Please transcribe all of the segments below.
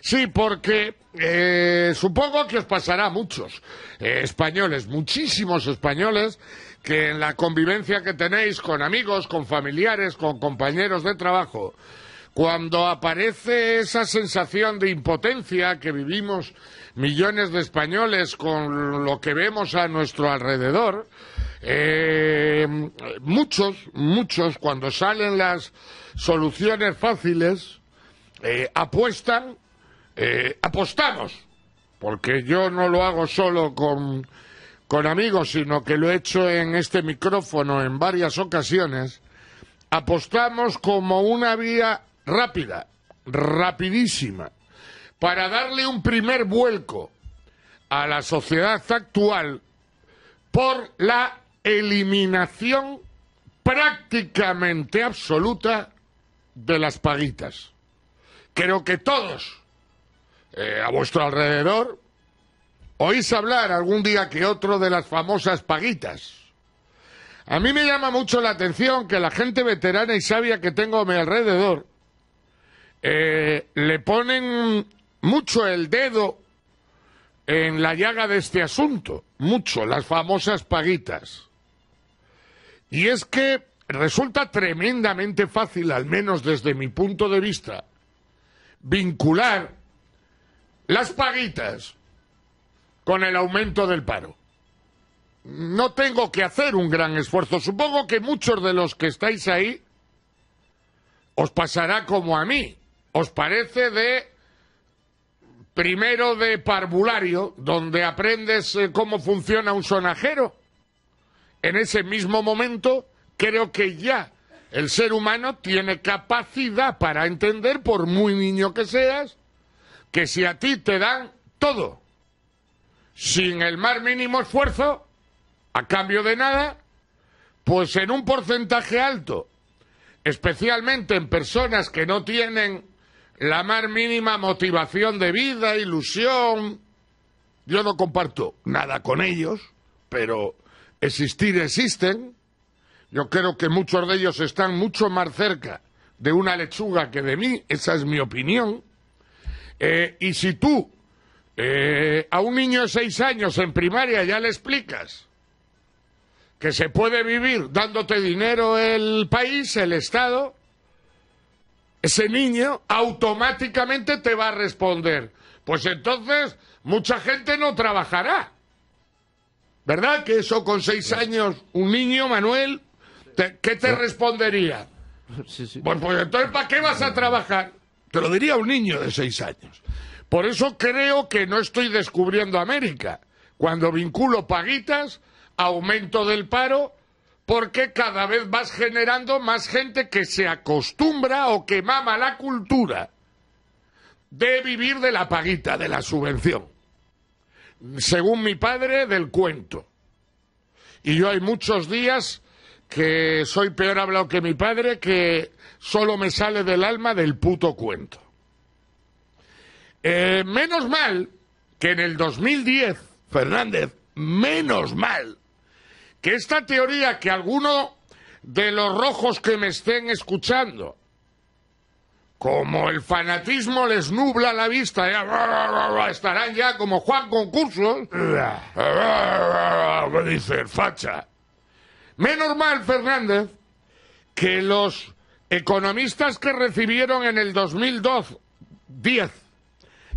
Sí, porque eh, supongo que os pasará a muchos eh, españoles, muchísimos españoles, que en la convivencia que tenéis con amigos, con familiares, con compañeros de trabajo, cuando aparece esa sensación de impotencia que vivimos millones de españoles con lo que vemos a nuestro alrededor, eh, muchos, muchos, cuando salen las soluciones fáciles, apuestan eh, apostamos, porque yo no lo hago solo con, con amigos, sino que lo he hecho en este micrófono en varias ocasiones, apostamos como una vía rápida, rapidísima, para darle un primer vuelco a la sociedad actual por la eliminación prácticamente absoluta de las paguitas. Creo que todos eh, a vuestro alrededor, oís hablar algún día que otro de las famosas paguitas. A mí me llama mucho la atención que la gente veterana y sabia que tengo a mi alrededor eh, le ponen mucho el dedo en la llaga de este asunto, mucho, las famosas paguitas. Y es que resulta tremendamente fácil, al menos desde mi punto de vista, vincular las paguitas con el aumento del paro. No tengo que hacer un gran esfuerzo. Supongo que muchos de los que estáis ahí os pasará como a mí. Os parece de primero de parvulario, donde aprendes eh, cómo funciona un sonajero. En ese mismo momento creo que ya el ser humano tiene capacidad para entender, por muy niño que seas, que si a ti te dan todo, sin el más mínimo esfuerzo, a cambio de nada, pues en un porcentaje alto, especialmente en personas que no tienen la más mínima motivación de vida, ilusión, yo no comparto nada con ellos, pero existir existen. Yo creo que muchos de ellos están mucho más cerca de una lechuga que de mí, esa es mi opinión. Eh, y si tú eh, a un niño de seis años en primaria ya le explicas que se puede vivir dándote dinero el país, el Estado, ese niño automáticamente te va a responder, pues entonces mucha gente no trabajará. ¿Verdad que eso con seis años, un niño, Manuel, ¿qué te respondería? pues entonces, ¿para qué vas a trabajar? Te lo diría un niño de seis años. Por eso creo que no estoy descubriendo América. Cuando vinculo paguitas, aumento del paro, porque cada vez vas generando más gente que se acostumbra o que mama la cultura de vivir de la paguita, de la subvención. Según mi padre, del cuento. Y yo hay muchos días que soy peor hablado que mi padre, que solo me sale del alma del puto cuento. menos mal que en el 2010, Fernández, menos mal que esta teoría que alguno de los rojos que me estén escuchando, como el fanatismo les nubla la vista, estarán ya como Juan Concursos, dice el facha. Menos mal, Fernández, que los economistas que recibieron en el 2010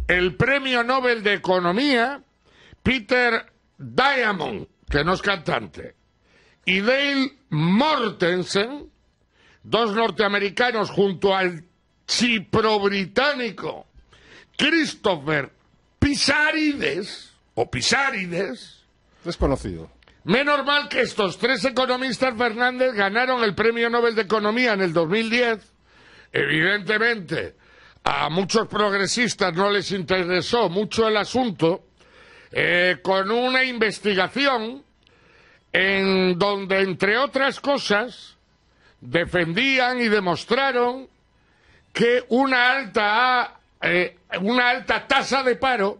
el premio Nobel de Economía, Peter Diamond, que no es cantante, y Dale Mortensen, dos norteamericanos junto al chipro-británico Christopher Pisarides, o Pisarides, desconocido Menos mal que estos tres economistas Fernández ganaron el Premio Nobel de Economía en el 2010. Evidentemente, a muchos progresistas no les interesó mucho el asunto, eh, con una investigación en donde, entre otras cosas, defendían y demostraron que una alta, eh, una alta tasa de paro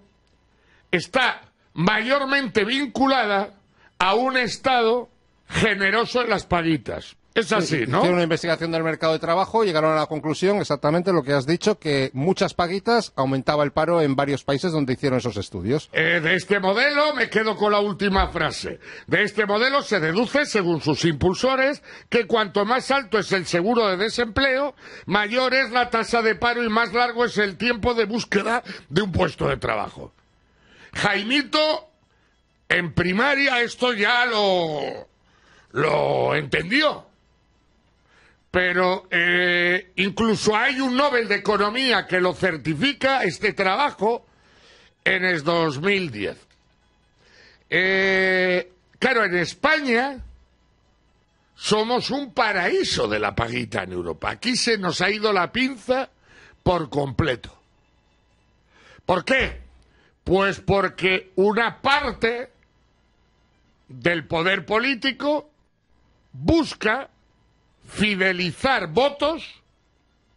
está mayormente vinculada a un Estado generoso en las paguitas. Es así, ¿no? Hicieron una investigación del mercado de trabajo llegaron a la conclusión, exactamente lo que has dicho, que muchas paguitas aumentaba el paro en varios países donde hicieron esos estudios. Eh, de este modelo, me quedo con la última frase, de este modelo se deduce, según sus impulsores, que cuanto más alto es el seguro de desempleo, mayor es la tasa de paro y más largo es el tiempo de búsqueda de un puesto de trabajo. Jaimito en primaria esto ya lo, lo entendió. Pero eh, incluso hay un Nobel de Economía que lo certifica, este trabajo, en el 2010. Eh, claro, en España somos un paraíso de la paguita en Europa. Aquí se nos ha ido la pinza por completo. ¿Por qué? Pues porque una parte del poder político busca fidelizar votos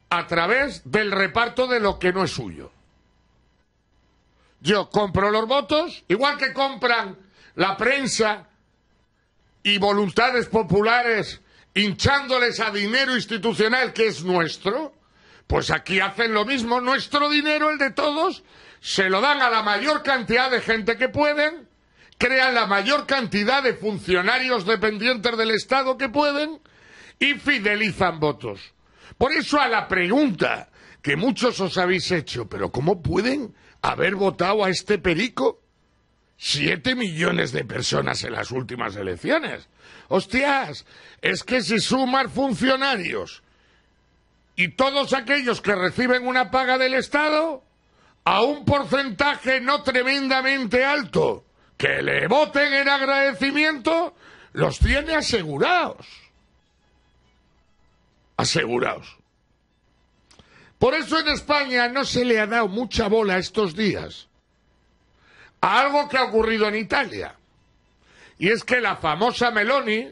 a través del reparto de lo que no es suyo. Yo compro los votos, igual que compran la prensa y voluntades populares hinchándoles a dinero institucional que es nuestro, pues aquí hacen lo mismo, nuestro dinero, el de todos, se lo dan a la mayor cantidad de gente que pueden crean la mayor cantidad de funcionarios dependientes del Estado que pueden y fidelizan votos. Por eso a la pregunta que muchos os habéis hecho, pero ¿cómo pueden haber votado a este perico? Siete millones de personas en las últimas elecciones. Hostias, es que si suman funcionarios y todos aquellos que reciben una paga del Estado, a un porcentaje no tremendamente alto que le voten en agradecimiento, los tiene asegurados. Asegurados. Por eso en España no se le ha dado mucha bola estos días a algo que ha ocurrido en Italia. Y es que la famosa Meloni,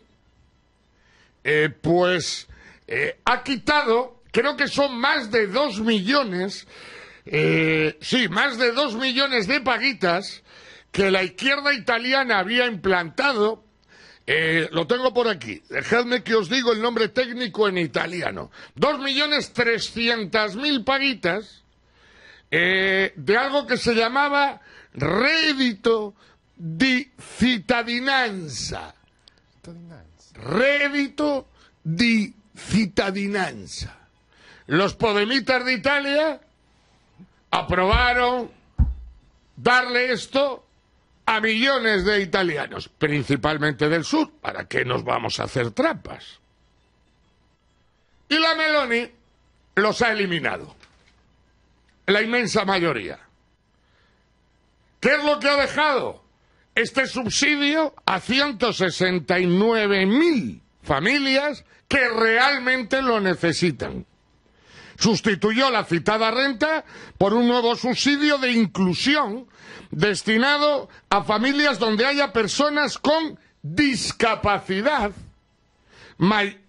eh, pues, eh, ha quitado, creo que son más de dos millones, eh, sí, más de dos millones de paguitas que la izquierda italiana había implantado. Eh, lo tengo por aquí. Dejadme que os digo el nombre técnico en italiano. Dos millones trescientas mil paguitas eh, de algo que se llamaba rédito di cittadinanza. Rédito di cittadinanza. Los podemitas de Italia aprobaron darle esto a millones de italianos, principalmente del sur. ¿Para qué nos vamos a hacer trampas? Y la Meloni los ha eliminado. La inmensa mayoría. ¿Qué es lo que ha dejado? Este subsidio a 169.000 familias que realmente lo necesitan. Sustituyó la citada renta por un nuevo subsidio de inclusión destinado a familias donde haya personas con discapacidad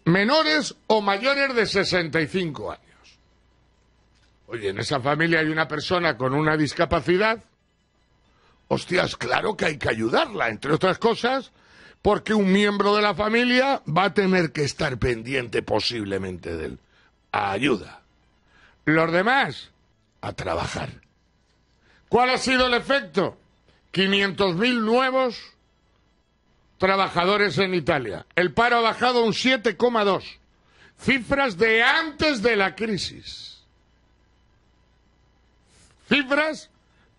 menores o mayores de 65 años. Oye, en esa familia hay una persona con una discapacidad. Hostias, claro que hay que ayudarla, entre otras cosas, porque un miembro de la familia va a tener que estar pendiente posiblemente de él. Ayuda. Los demás, a trabajar. ¿Cuál ha sido el efecto? 500.000 nuevos trabajadores en Italia. El paro ha bajado un 7,2. Cifras de antes de la crisis. Cifras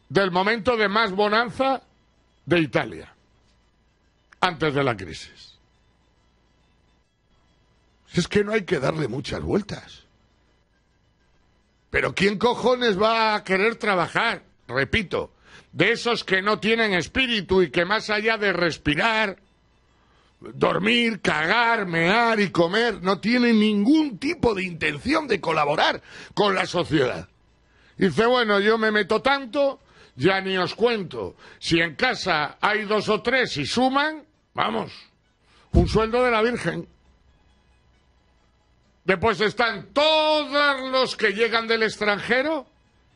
del momento de más bonanza de Italia. Antes de la crisis. es que no hay que darle muchas vueltas. Pero ¿quién cojones va a querer trabajar? Repito, de esos que no tienen espíritu y que más allá de respirar, dormir, cagar, mear y comer, no tienen ningún tipo de intención de colaborar con la sociedad. dice, bueno, yo me meto tanto, ya ni os cuento. Si en casa hay dos o tres y suman, vamos, un sueldo de la Virgen. Después pues están todos los que llegan del extranjero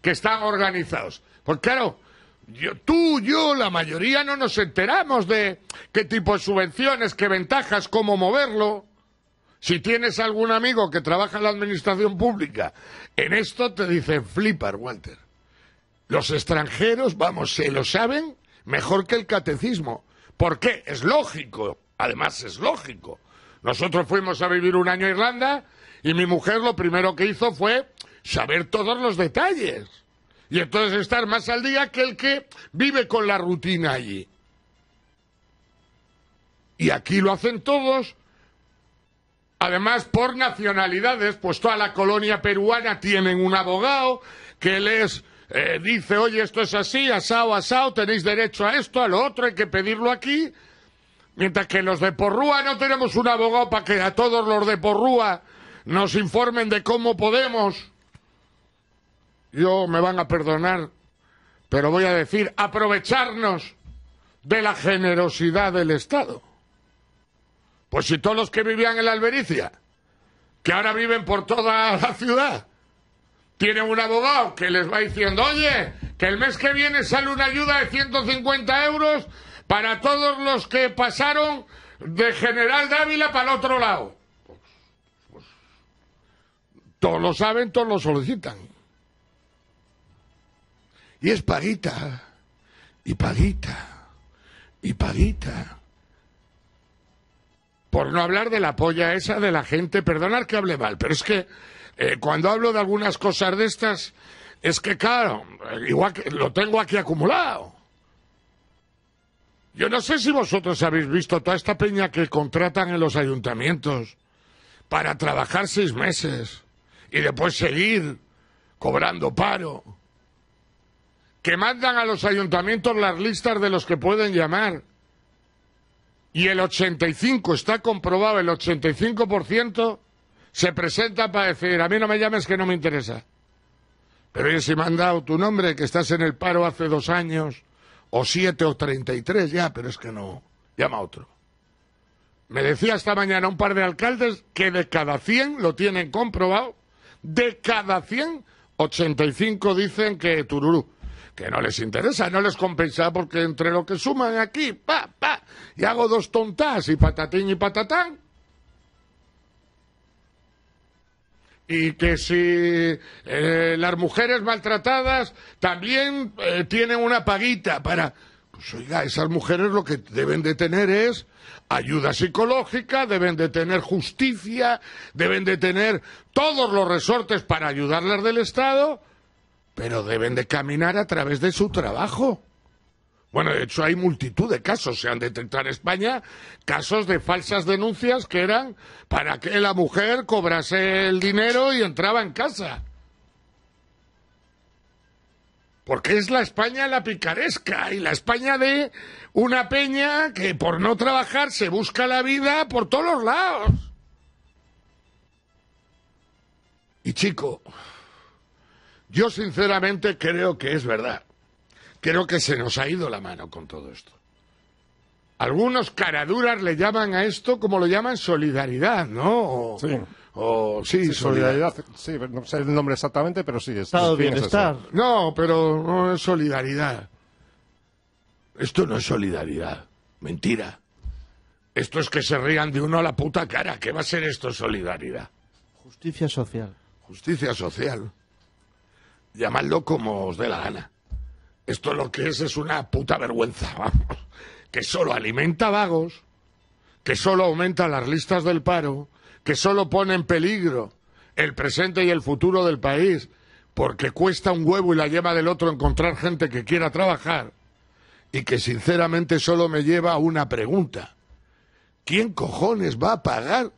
que están organizados. Porque claro, yo, tú, yo, la mayoría no nos enteramos de qué tipo de subvenciones, qué ventajas, cómo moverlo. Si tienes algún amigo que trabaja en la administración pública, en esto te dicen flipar, Walter. Los extranjeros, vamos, se lo saben mejor que el catecismo. ¿Por qué? Es lógico. Además, es lógico. Nosotros fuimos a vivir un año a Irlanda y mi mujer lo primero que hizo fue saber todos los detalles. Y entonces estar más al día que el que vive con la rutina allí. Y aquí lo hacen todos. Además, por nacionalidades, pues toda la colonia peruana tienen un abogado que les eh, dice, oye, esto es así, asado, asado, tenéis derecho a esto, a lo otro, hay que pedirlo aquí. Mientras que los de Porrúa no tenemos un abogado para que a todos los de Porrúa nos informen de cómo podemos. Yo me van a perdonar, pero voy a decir, aprovecharnos de la generosidad del Estado. Pues si todos los que vivían en la albericia, que ahora viven por toda la ciudad, tienen un abogado que les va diciendo, oye, que el mes que viene sale una ayuda de 150 euros para todos los que pasaron de General Dávila para el otro lado. Todos lo saben, todos lo solicitan. Y es paguita, y paguita, y paguita. Por no hablar de la polla esa de la gente, perdonar que hable mal, pero es que eh, cuando hablo de algunas cosas de estas, es que claro, igual lo tengo aquí acumulado. Yo no sé si vosotros habéis visto toda esta peña que contratan en los ayuntamientos para trabajar seis meses y después seguir cobrando paro. Que mandan a los ayuntamientos las listas de los que pueden llamar. Y el 85, está comprobado, el 85% se presenta para decir, a mí no me llames que no me interesa. Pero si me han dado tu nombre, que estás en el paro hace dos años, o siete o treinta y tres, ya, pero es que no. Llama otro. Me decía esta mañana un par de alcaldes que de cada cien lo tienen comprobado de cada 100, 85 dicen que tururú, que no les interesa, no les compensa porque entre lo que suman aquí, pa, pa, y hago dos tontas y patatín y patatán. Y que si eh, las mujeres maltratadas también eh, tienen una paguita para pues oiga, esas mujeres lo que deben de tener es ayuda psicológica, deben de tener justicia, deben de tener todos los resortes para ayudarlas del Estado, pero deben de caminar a través de su trabajo. Bueno, de hecho hay multitud de casos, se han detectado en España casos de falsas denuncias que eran para que la mujer cobrase el dinero y entraba en casa porque es la España la picaresca y la España de una peña que por no trabajar se busca la vida por todos los lados. Y chico, yo sinceramente creo que es verdad. Creo que se nos ha ido la mano con todo esto. Algunos caraduras le llaman a esto como lo llaman solidaridad, ¿no? Sí. O, sí, solidaridad. Sí, no sé el nombre exactamente, pero sí. Es, bienestar. no, pero no es solidaridad. Esto no es solidaridad. Mentira. Esto es que se rían de uno a la puta cara. ¿Qué va a ser esto solidaridad? Justicia social. Justicia social. Llamadlo como os dé la gana. Esto lo que es es una puta vergüenza, vamos. Que solo alimenta vagos, que solo aumenta las listas del paro, que solo pone en peligro el presente y el futuro del país, porque cuesta un huevo y la lleva del otro encontrar gente que quiera trabajar, y que sinceramente solo me lleva a una pregunta. ¿Quién cojones va a pagar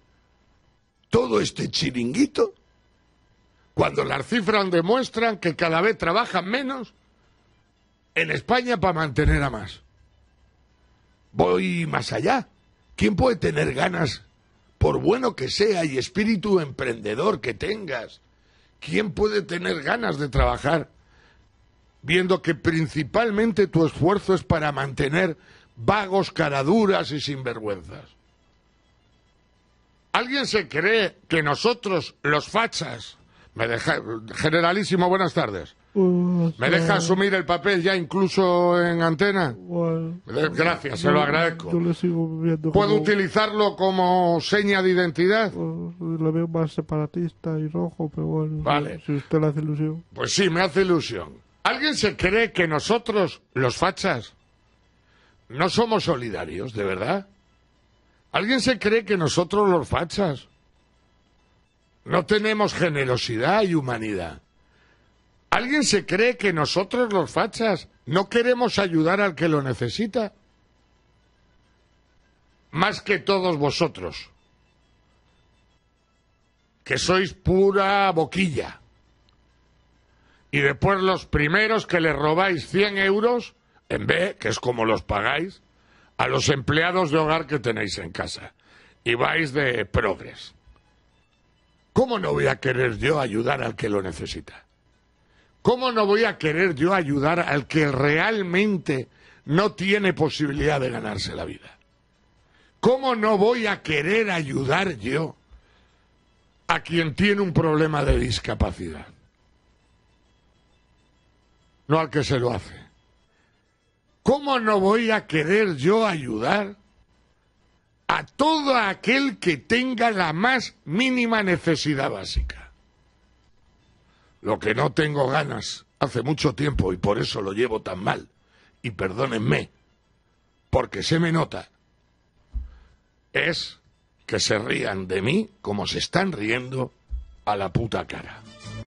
todo este chiringuito cuando las cifras demuestran que cada vez trabajan menos en España para mantener a más? Voy más allá. ¿Quién puede tener ganas por bueno que sea y espíritu emprendedor que tengas, ¿quién puede tener ganas de trabajar viendo que principalmente tu esfuerzo es para mantener vagos, caraduras y sinvergüenzas? ¿Alguien se cree que nosotros, los fachas, me generalísimo, buenas tardes, ¿Me deja asumir el papel ya incluso en antena? Gracias, se lo agradezco. ¿Puedo utilizarlo como seña de identidad? lo veo más separatista y rojo, pero bueno. Vale. Si usted le hace ilusión. Pues sí, me hace ilusión. ¿Alguien se cree que nosotros, los fachas, no somos solidarios, de verdad? ¿Alguien se cree que nosotros, los fachas, no tenemos generosidad y humanidad? ¿Alguien se cree que nosotros los fachas no queremos ayudar al que lo necesita? Más que todos vosotros, que sois pura boquilla. Y después los primeros que le robáis 100 euros, en B, que es como los pagáis, a los empleados de hogar que tenéis en casa. Y vais de progres. ¿Cómo no voy a querer yo ayudar al que lo necesita? ¿Cómo no voy a querer yo ayudar al que realmente no tiene posibilidad de ganarse la vida? ¿Cómo no voy a querer ayudar yo a quien tiene un problema de discapacidad? No al que se lo hace. ¿Cómo no voy a querer yo ayudar a todo aquel que tenga la más mínima necesidad básica? Lo que no tengo ganas hace mucho tiempo y por eso lo llevo tan mal. Y perdónenme, porque se me nota, es que se rían de mí como se están riendo a la puta cara.